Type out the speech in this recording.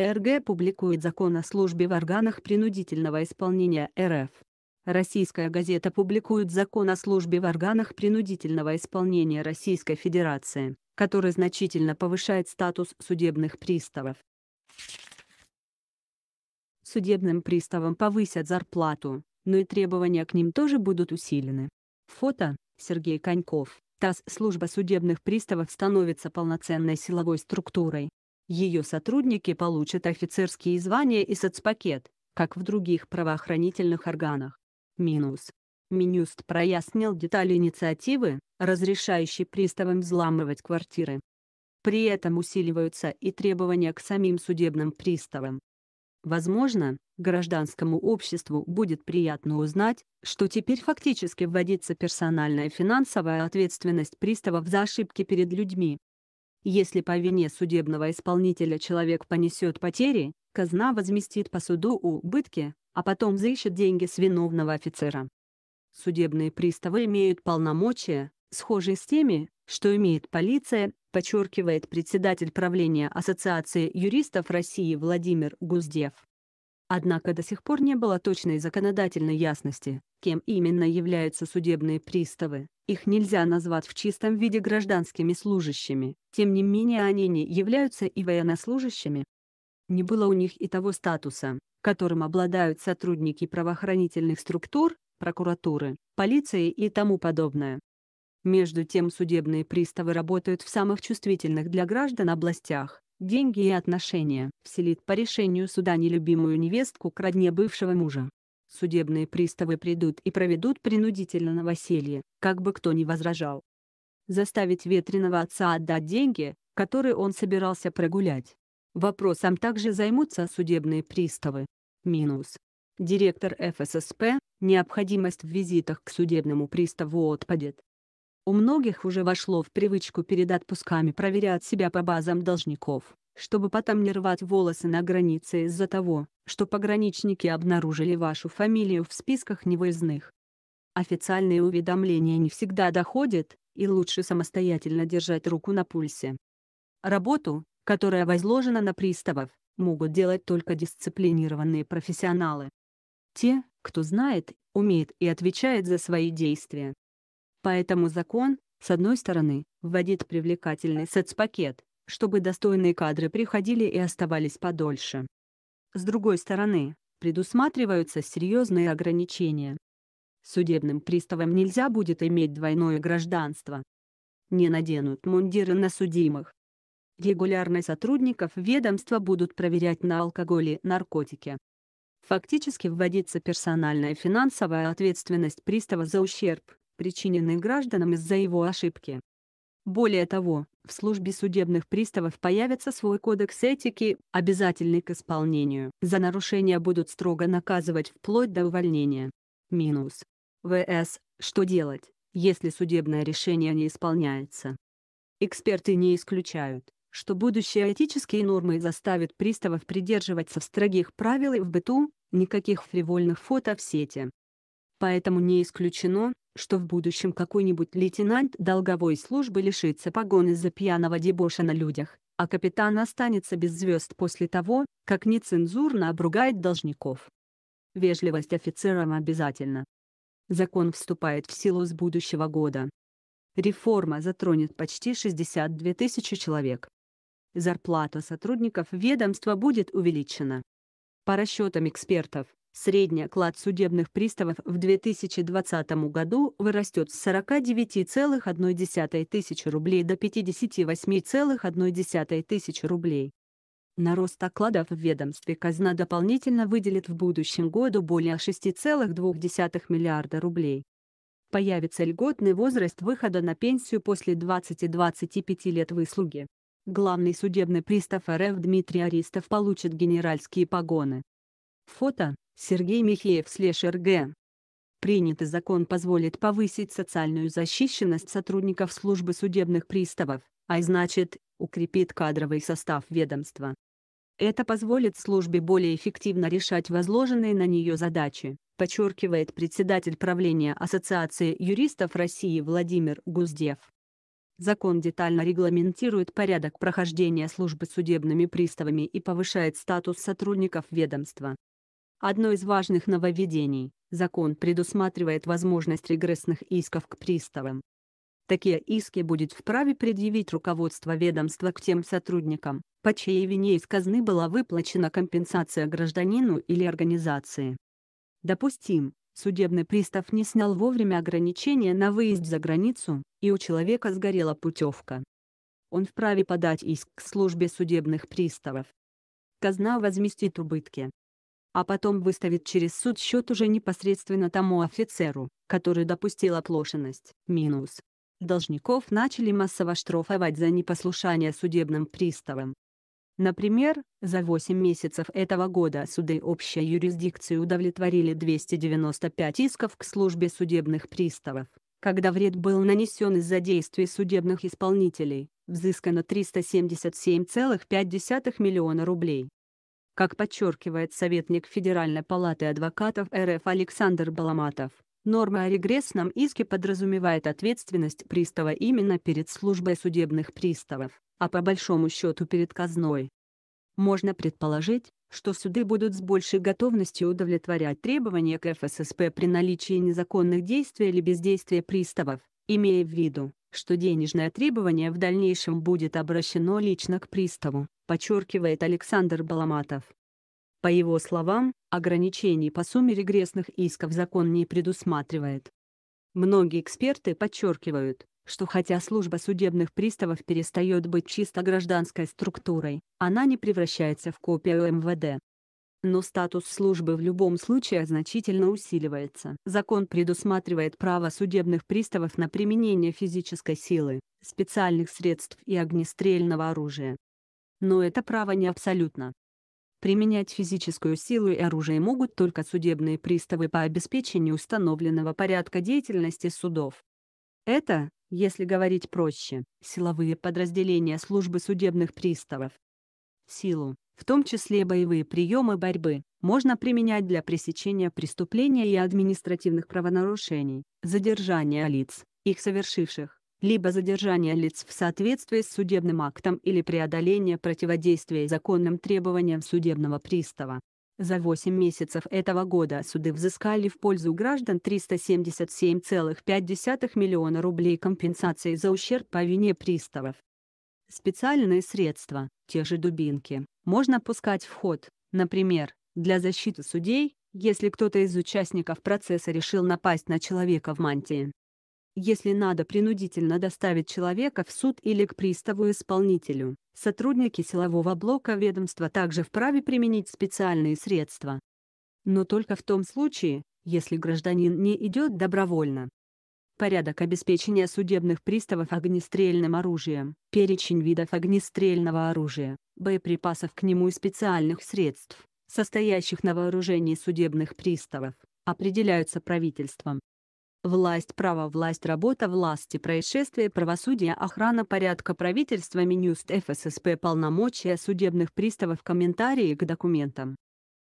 РГ публикует закон о службе в органах принудительного исполнения РФ. Российская газета публикует закон о службе в органах принудительного исполнения Российской Федерации, который значительно повышает статус судебных приставов. Судебным приставам повысят зарплату, но и требования к ним тоже будут усилены. Фото Сергей Коньков. ТАСС служба судебных приставов становится полноценной силовой структурой, ее сотрудники получат офицерские звания и соцпакет, как в других правоохранительных органах. Минус. Минюст прояснил детали инициативы, разрешающей приставам взламывать квартиры. При этом усиливаются и требования к самим судебным приставам. Возможно, гражданскому обществу будет приятно узнать, что теперь фактически вводится персональная финансовая ответственность приставов за ошибки перед людьми. Если по вине судебного исполнителя человек понесет потери, казна возместит по суду убытки, а потом взыщет деньги с виновного офицера. Судебные приставы имеют полномочия, схожие с теми, что имеет полиция, подчеркивает председатель правления Ассоциации юристов России Владимир Гуздев. Однако до сих пор не было точной законодательной ясности, кем именно являются судебные приставы. Их нельзя назвать в чистом виде гражданскими служащими, тем не менее они не являются и военнослужащими. Не было у них и того статуса, которым обладают сотрудники правоохранительных структур, прокуратуры, полиции и тому подобное. Между тем судебные приставы работают в самых чувствительных для граждан областях, деньги и отношения, вселит по решению суда нелюбимую невестку к родне бывшего мужа. Судебные приставы придут и проведут принудительно новоселье, как бы кто ни возражал. Заставить ветреного отца отдать деньги, которые он собирался прогулять. Вопросом также займутся судебные приставы. Минус. Директор ФССП, необходимость в визитах к судебному приставу отпадет. У многих уже вошло в привычку перед отпусками проверять себя по базам должников, чтобы потом не рвать волосы на границе из-за того, что пограничники обнаружили вашу фамилию в списках невыездных. Официальные уведомления не всегда доходят, и лучше самостоятельно держать руку на пульсе. Работу, которая возложена на приставов, могут делать только дисциплинированные профессионалы. Те, кто знает, умеет и отвечает за свои действия. Поэтому закон, с одной стороны, вводит привлекательный соцпакет, чтобы достойные кадры приходили и оставались подольше. С другой стороны, предусматриваются серьезные ограничения. Судебным приставам нельзя будет иметь двойное гражданство. Не наденут мундиры на судимых. Регулярно сотрудников ведомства будут проверять на алкоголь и наркотики. Фактически вводится персональная финансовая ответственность пристава за ущерб, причиненный гражданам из-за его ошибки. Более того, в службе судебных приставов появится свой кодекс этики, обязательный к исполнению. За нарушения будут строго наказывать вплоть до увольнения. Минус. ВС. Что делать, если судебное решение не исполняется? Эксперты не исключают, что будущие этические нормы заставят приставов придерживаться строгих правил и в быту, никаких фривольных фото в сети. Поэтому не исключено, что в будущем какой-нибудь лейтенант долговой службы лишится погон из-за пьяного дебоша на людях, а капитан останется без звезд после того, как нецензурно обругает должников. Вежливость офицерам обязательно. Закон вступает в силу с будущего года. Реформа затронет почти 62 тысячи человек. Зарплата сотрудников ведомства будет увеличена. По расчетам экспертов, Средний оклад судебных приставов в 2020 году вырастет с 49,1 тысячи рублей до 58,1 тысячи рублей. На рост окладов в ведомстве казна дополнительно выделит в будущем году более 6,2 миллиарда рублей. Появится льготный возраст выхода на пенсию после 20-25 лет выслуги. Главный судебный пристав РФ Дмитрий Аристов получит генеральские погоны. Фото Сергей Михеев слэшер РГ. Принятый закон позволит повысить социальную защищенность сотрудников службы судебных приставов, а значит, укрепит кадровый состав ведомства. Это позволит службе более эффективно решать возложенные на нее задачи, подчеркивает председатель правления Ассоциации юристов России Владимир Гуздев. Закон детально регламентирует порядок прохождения службы судебными приставами и повышает статус сотрудников ведомства. Одно из важных нововведений – закон предусматривает возможность регрессных исков к приставам. Такие иски будет вправе предъявить руководство ведомства к тем сотрудникам, по чьей вине из казны была выплачена компенсация гражданину или организации. Допустим, судебный пристав не снял вовремя ограничения на выезд за границу, и у человека сгорела путевка. Он вправе подать иск к службе судебных приставов. Казна возместит убытки, а потом выставит через суд счет уже непосредственно тому офицеру, который допустил оплошенность. Минус. Должников начали массово штрафовать за непослушание судебным приставам. Например, за 8 месяцев этого года суды общей юрисдикции удовлетворили 295 исков к службе судебных приставов, когда вред был нанесен из-за действий судебных исполнителей, взыскано 377,5 миллиона рублей. Как подчеркивает советник Федеральной палаты адвокатов РФ Александр Баламатов, норма о регрессном иске подразумевает ответственность пристава именно перед службой судебных приставов, а по большому счету перед казной. Можно предположить, что суды будут с большей готовностью удовлетворять требования к ФССП при наличии незаконных действий или бездействия приставов, имея в виду, что денежное требование в дальнейшем будет обращено лично к приставу подчеркивает Александр Баламатов. По его словам, ограничений по сумме регрессных исков закон не предусматривает. Многие эксперты подчеркивают, что хотя служба судебных приставов перестает быть чисто гражданской структурой, она не превращается в копию МВД. Но статус службы в любом случае значительно усиливается. Закон предусматривает право судебных приставов на применение физической силы, специальных средств и огнестрельного оружия но это право не абсолютно. Применять физическую силу и оружие могут только судебные приставы по обеспечению установленного порядка деятельности судов. Это, если говорить проще, силовые подразделения службы судебных приставов. Силу, в том числе боевые приемы борьбы, можно применять для пресечения преступления и административных правонарушений, задержания лиц, их совершивших, либо задержание лиц в соответствии с судебным актом или преодоление противодействия законным требованиям судебного пристава. За 8 месяцев этого года суды взыскали в пользу граждан 377,5 миллиона рублей компенсации за ущерб по вине приставов. Специальные средства, те же дубинки, можно пускать в ход, например, для защиты судей, если кто-то из участников процесса решил напасть на человека в мантии если надо принудительно доставить человека в суд или к приставу-исполнителю. Сотрудники силового блока ведомства также вправе применить специальные средства. Но только в том случае, если гражданин не идет добровольно. Порядок обеспечения судебных приставов огнестрельным оружием, перечень видов огнестрельного оружия, боеприпасов к нему и специальных средств, состоящих на вооружении судебных приставов, определяются правительством. Власть, право, власть, работа, власти, происшествия, правосудие, охрана порядка правительства, Минюст, ФССП, полномочия судебных приставов, комментарии к документам.